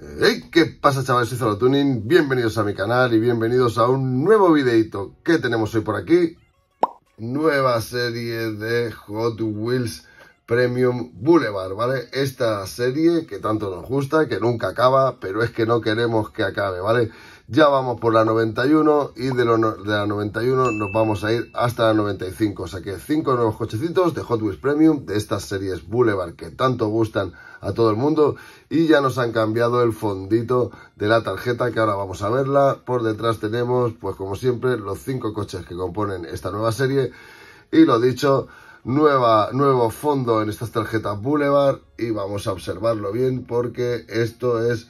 Hey, ¿qué pasa chavales? Soy Zorro Tuning, bienvenidos a mi canal y bienvenidos a un nuevo videito que tenemos hoy por aquí. Nueva serie de Hot Wheels Premium Boulevard, ¿vale? Esta serie que tanto nos gusta, que nunca acaba, pero es que no queremos que acabe, ¿vale? vale ya vamos por la 91 y de, la 91 nos vamos a ir hasta la 95. O sea que 5 nuevos cochecitos de Hot Wheels Premium, de estas series Boulevard que tanto gustan a todo el mundo. Y ya nos han cambiado el fondito de la tarjeta que ahora vamos a verla. Por detrás tenemos, pues como siempre, los 5 coches que componen esta nueva serie. Y lo dicho, nueva, nuevo fondo en estas tarjetas Boulevard. Y vamos a observarlo bien porque esto es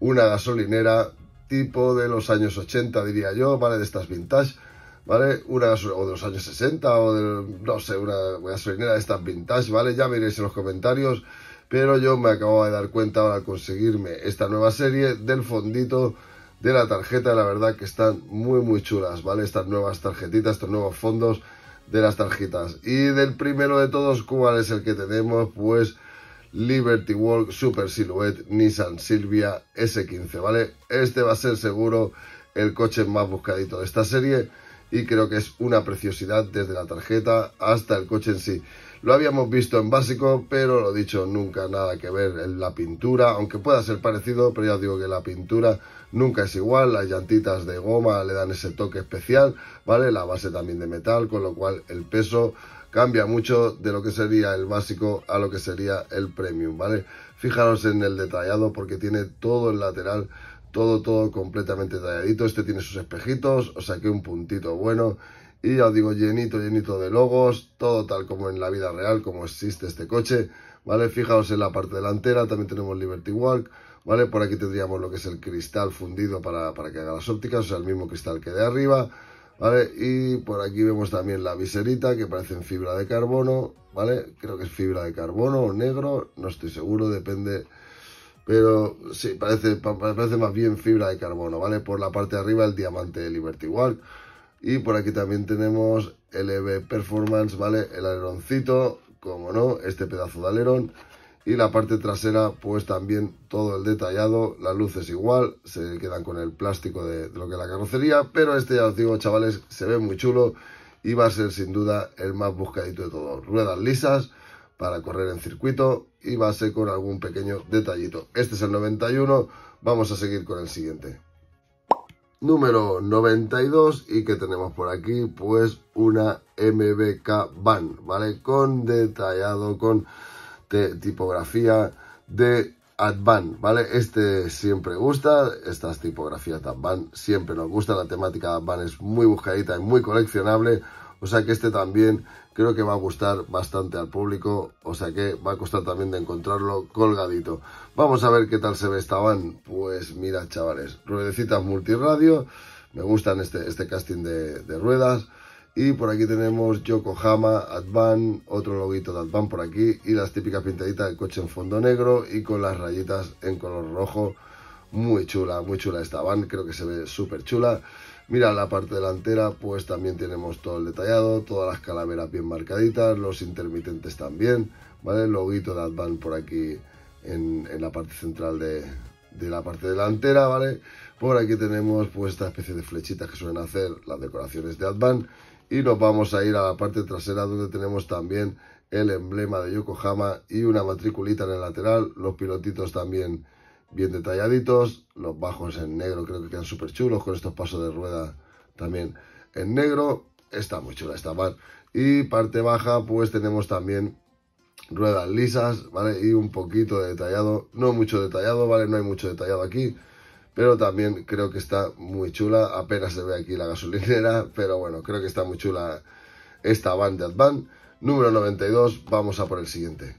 una gasolinera tipo de los años 80, diría yo, ¿vale? De estas vintage, ¿vale? Una, o de los años 60, o de, no sé, una gasolinera de estas vintage, ¿vale? Ya veréis en los comentarios, pero yo me acabo de dar cuenta ahora conseguirme esta nueva serie del fondito de la tarjeta, la verdad que están muy muy chulas, ¿vale? Estas nuevas tarjetitas, estos nuevos fondos de las tarjetas. Y del primero de todos, ¿cuál es el que tenemos? Pues Liberty Walk, Super Silhouette, Nissan Silvia S15, ¿vale? Este va a ser seguro el coche más buscadito de esta serie y creo que es una preciosidad desde la tarjeta hasta el coche en sí. Lo habíamos visto en básico, pero lo dicho, nunca nada que ver en la pintura, aunque pueda ser parecido, pero ya os digo que la pintura nunca es igual, las llantitas de goma le dan ese toque especial, ¿vale? La base también de metal, con lo cual el peso cambia mucho de lo que sería el básico a lo que sería el premium, ¿vale? Fijaros en el detallado porque tiene todo el lateral, todo, todo completamente detalladito. Este tiene sus espejitos, o sea que un puntito bueno y ya os digo, llenito, llenito de logos, todo tal como en la vida real, como existe este coche, ¿vale? Fijaros en la parte delantera, también tenemos Liberty Walk, ¿vale? Por aquí tendríamos lo que es el cristal fundido para, para que haga las ópticas, o sea, el mismo cristal que de arriba, ¿vale? Y por aquí vemos también la viserita que parece en fibra de carbono, ¿vale? Creo que es fibra de carbono o negro, no estoy seguro, depende... Pero sí, parece, parece más bien fibra de carbono, ¿vale? Por la parte de arriba el diamante de Liberty Walk. Y por aquí también tenemos el LB e Performance, ¿vale? El aleroncito, como no, este pedazo de alerón y la parte trasera pues también todo el detallado, las luces igual, se quedan con el plástico de, lo que es la carrocería, pero este ya os digo chavales, se ve muy chulo y va a ser sin duda el más buscadito de todos, ruedas lisas para correr en circuito y va a ser con algún pequeño detallito. Este es el 91, vamos a seguir con el siguiente. Número 92 y que tenemos por aquí pues una MBK Van, ¿vale? Con detallado, con de tipografía de Advan, ¿vale? Este siempre gusta, estas tipografías de Advan siempre nos gusta, la temática de Advan es muy buscadita y muy coleccionable, o sea que este también creo que va a gustar bastante al público, o sea que va a costar también de encontrarlo colgadito. Vamos a ver qué tal se ve esta van, pues mira chavales, ruedecitas multiradio, me gustan este, este casting de, de ruedas, y por aquí tenemos Yokohama, Advan, otro loguito de Advan por aquí y las típicas pintaditas del coche en fondo negro y con las rayitas en color rojo. Muy chula, muy chula esta van, creo que se ve súper chula. Mira la parte delantera, pues también tenemos todo el detallado, todas las calaveras bien marcaditas, los intermitentes también, ¿vale? El loguito de Advan por aquí en, la parte central de, la parte delantera, ¿vale? Por aquí tenemos pues esta especie de flechitas que suelen hacer las decoraciones de Advan y nos vamos a ir a la parte trasera donde tenemos también el emblema de Yokohama y una matriculita en el lateral, los pilotitos también bien detalladitos, los bajos en negro creo que quedan súper chulos con estos pasos de rueda también en negro, está muy chula esta parte. y parte baja pues tenemos también ruedas lisas, ¿vale? Y un poquito de detallado, no mucho detallado, ¿vale? No hay mucho detallado aquí, pero también creo que está muy chula. Apenas se ve aquí la gasolinera, pero bueno, creo que está muy chula esta van de Advan. Número 92, vamos a por el siguiente.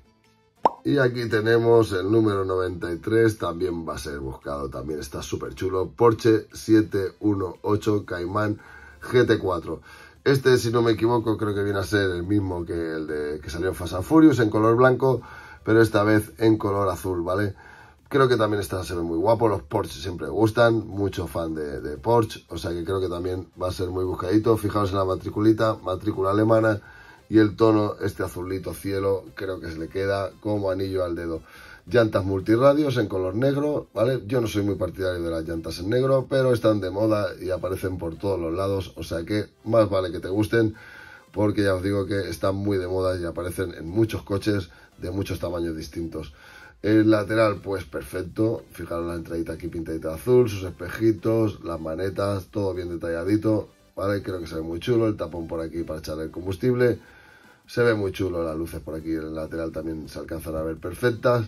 Y aquí tenemos el número 93, también va a ser buscado, también está súper chulo. Porsche 718 Cayman GT4. Este, si no me equivoco, creo que viene a ser el mismo que el de, que salió en Fast Furious en color blanco, pero esta vez en color azul, ¿vale? vale creo que también está a ser muy guapo. Los Porsche siempre gustan, mucho fan de, Porsche, o sea que creo que también va a ser muy buscadito. Fijaos en la matriculita, matrícula alemana y el tono, este azulito cielo, creo que se le queda como anillo al dedo. Llantas multirradios en color negro, ¿vale? Yo no soy muy partidario de las llantas en negro, pero están de moda y aparecen por todos los lados, o sea que más vale que te gusten, porque ya os digo que están muy de moda y aparecen en muchos coches de muchos tamaños distintos. El lateral, pues perfecto. Fijaros la entradita aquí pintadita azul, sus espejitos, las manetas, todo bien detalladito. Vale, creo que se ve muy chulo. El tapón por aquí para echar el combustible. Se ve muy chulo las luces por aquí. En el lateral también se alcanzan a ver perfectas.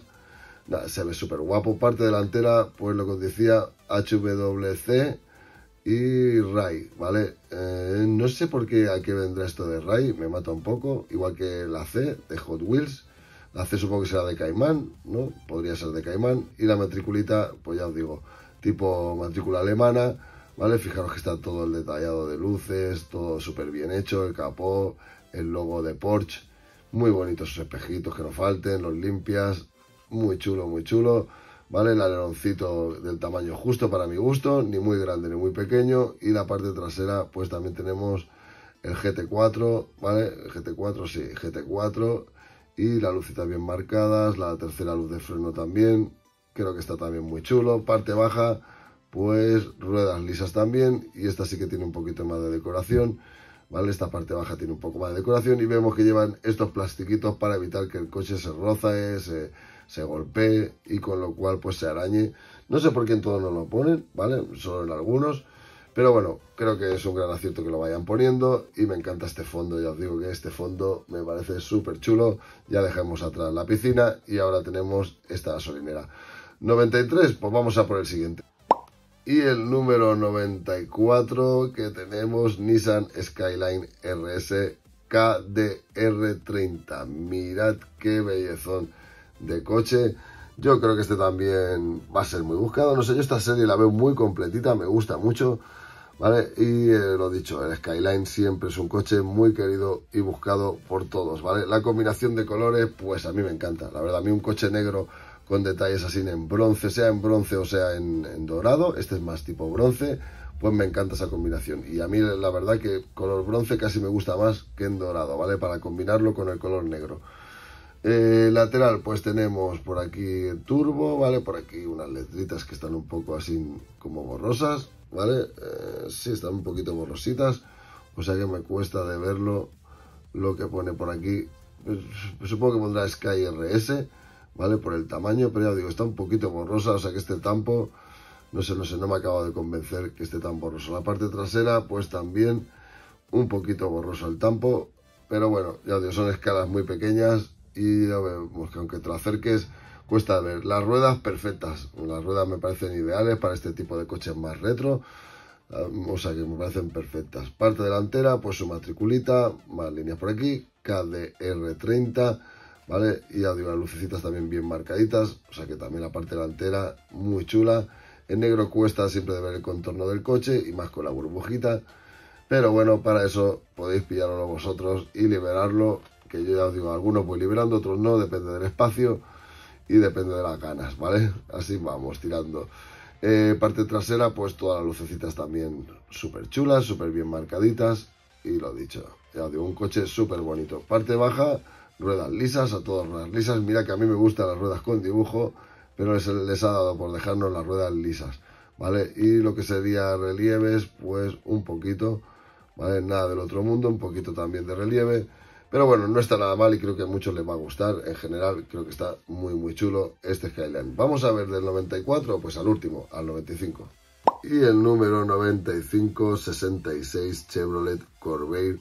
se ve súper guapo. Parte delantera, pues lo que os decía, HWC y RAI, ¿vale? Eh, no sé por qué a vendrá esto de RAI, me mata un poco. Igual que la C de Hot Wheels. La C supongo que será de Caimán, ¿no? Podría ser de Caimán. Y la matriculita, pues ya os digo, tipo matrícula alemana, ¿vale? Fijaros que está todo el detallado de luces, todo súper bien hecho, el capó, el logo de Porsche. Muy bonitos esos espejitos que no falten, los limpias. Muy chulo, muy chulo. ¿Vale? El aleroncito del tamaño justo para mi gusto, ni muy grande ni muy pequeño. Y la parte trasera, pues también tenemos el GT4, ¿vale? El GT4, sí, GT4 y la lucita bien marcadas, la tercera luz de freno también, creo que está también muy chulo, parte baja, pues ruedas lisas también y esta sí que tiene un poquito más de decoración, ¿vale? Esta parte baja tiene un poco más de decoración y vemos que llevan estos plastiquitos para evitar que el coche se roza, se, se golpee y con lo cual pues se arañe. No sé por qué en todos no lo ponen, ¿vale? Solo en algunos pero bueno, creo que es un gran acierto que lo vayan poniendo y me encanta este fondo. Ya os digo que este fondo me parece súper chulo. Ya dejamos atrás la piscina y ahora tenemos esta gasolinera. 93, pues vamos a por el siguiente. Y el número 94 que tenemos, Nissan Skyline RS KDR30. Mirad qué bellezón de coche. Yo creo que este también va a ser muy buscado. No sé, yo esta serie la veo muy completita, me gusta mucho. ¿vale? Y eh, lo dicho, el Skyline siempre es un coche muy querido y buscado por todos, ¿vale? La combinación de colores, pues a mí me encanta, la verdad, a mí un coche negro con detalles así en bronce, sea en bronce o sea en, dorado, este es más tipo bronce, pues me encanta esa combinación. Y a mí la verdad que color bronce casi me gusta más que en dorado, ¿vale? Para combinarlo con el color negro. Eh, lateral, pues tenemos por aquí el turbo, ¿vale? Por aquí unas letritas que están un poco así como borrosas. ¿vale? Eh, sí, están un poquito borrositas, o sea que me cuesta de verlo lo que pone por aquí. Pues, supongo que pondrá Sky RS, ¿vale? Por el tamaño, pero ya digo, está un poquito borrosa, o sea que este tampo, no sé, no sé, no me acaba de convencer que esté tan borroso. La parte trasera, pues también un poquito borroso el tampo, pero bueno, ya digo, son escalas muy pequeñas y ya vemos que aunque te acerques, cuesta ver. Las ruedas perfectas, las ruedas me parecen ideales para este tipo de coches más retro, o sea que me parecen perfectas. Parte delantera, pues su matriculita, más líneas por aquí, KDR30, ¿vale? Y ya digo, las lucecitas también bien marcaditas, o sea que también la parte delantera muy chula. En negro cuesta siempre de ver el contorno del coche y más con la burbujita. Pero bueno, para eso podéis pillarlo vosotros y liberarlo. Que yo ya os digo, algunos voy liberando, otros no, depende del espacio y depende de las ganas, ¿vale? Así vamos tirando. Eh, parte trasera, pues todas las lucecitas también súper chulas, súper bien marcaditas y lo dicho, ya digo, un coche súper bonito. Parte baja, ruedas lisas, a todas ruedas lisas. Mira que a mí me gustan las ruedas con dibujo, pero les, les ha dado por dejarnos las ruedas lisas, ¿vale? Y lo que sería relieves, pues un poquito, ¿vale? Nada del otro mundo, un poquito también de relieve pero bueno, no está nada mal y creo que a muchos les va a gustar. En general, creo que está muy, muy chulo este Skyline. Vamos a ver del 94, pues al último, al 95. Y el número 95, 66 Chevrolet Corvair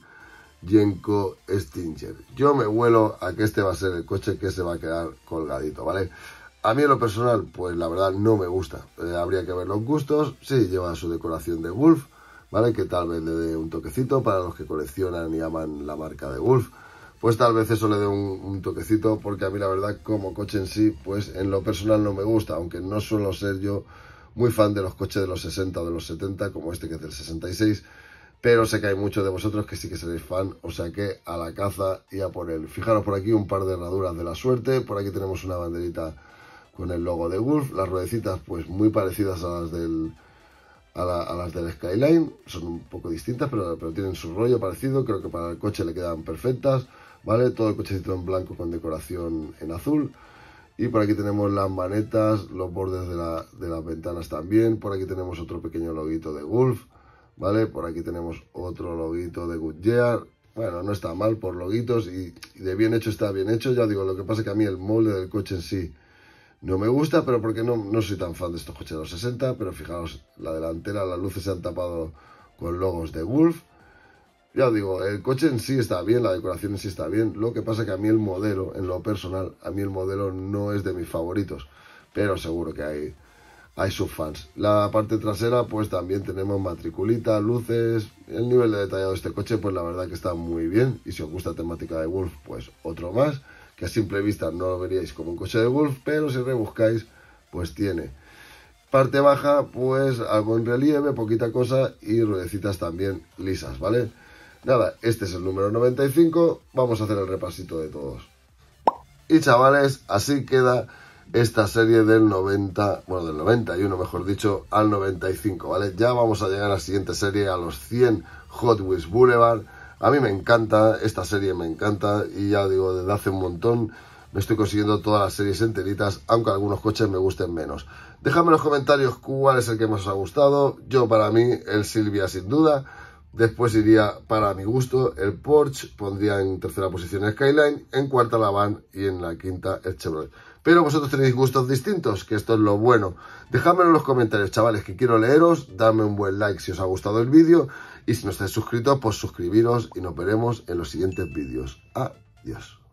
Yenko Stinger. Yo me vuelo a que este va a ser el coche que se va a quedar colgadito, ¿vale? A mí en lo personal, pues la verdad no me gusta. Eh, habría que ver los gustos. Sí, lleva su decoración de Wolf, ¿vale? Que tal vez le dé un toquecito para los que coleccionan y aman la marca de Wolf pues tal vez eso le dé un, toquecito, porque a mí la verdad como coche en sí, pues en lo personal no me gusta, aunque no suelo ser yo muy fan de los coches de los 60 o de los 70, como este que es del 66, pero sé que hay muchos de vosotros que sí que seréis fan, o sea que a la caza y a por él. Fijaros por aquí un par de herraduras de la suerte, por aquí tenemos una banderita con el logo de Wolf, las ruedecitas pues muy parecidas a las del a, las del Skyline, son un poco distintas, pero, pero tienen su rollo parecido, creo que para el coche le quedan perfectas, ¿vale? Todo el cochecito en blanco con decoración en azul. Y por aquí tenemos las manetas, los bordes de, la, de las ventanas también. Por aquí tenemos otro pequeño loguito de Gulf, ¿vale? Por aquí tenemos otro loguito de Goodyear. Bueno, no está mal por loguitos y, de bien hecho está bien hecho. Ya digo, lo que pasa es que a mí el molde del coche en sí no me gusta, pero porque no, no soy tan fan de estos coches de los 60, pero fijaos, la delantera, las luces se han tapado con logos de Wolf. Ya os digo, el coche en sí está bien, la decoración en sí está bien, lo que pasa que a mí el modelo, en lo personal, a mí el modelo no es de mis favoritos, pero seguro que hay, hay sus fans. La parte trasera, pues también tenemos matriculita, luces, el nivel de detallado de este coche, pues la verdad que está muy bien, y si os gusta la temática de Wolf, pues otro más que a simple vista no lo veríais como un coche de golf, pero si rebuscáis, pues tiene. Parte baja, pues algo en relieve, poquita cosa y ruedecitas también lisas, ¿vale? Nada, este es el número 95, vamos a hacer el repasito de todos. Y chavales, así queda esta serie del 90, bueno, del 91, mejor dicho, al 95, ¿vale? Ya vamos a llegar a la siguiente serie, a los 100 Hot Wheels Boulevard, a mí me encanta, esta serie me encanta y ya digo, desde hace un montón me estoy consiguiendo todas las series enteritas, aunque algunos coches me gusten menos. Déjame en los comentarios cuál es el que más os ha gustado. Yo para mí, el Silvia sin duda. Después iría, para mi gusto, el Porsche, pondría en tercera posición el Skyline, en cuarta la Van y en la quinta el Chevrolet. Pero vosotros tenéis gustos distintos, que esto es lo bueno. Dejadmelo en los comentarios, chavales, que quiero leeros. Dame un buen like si os ha gustado el vídeo. Y si no estáis suscritos, pues suscribiros y nos veremos en los siguientes vídeos. Adiós.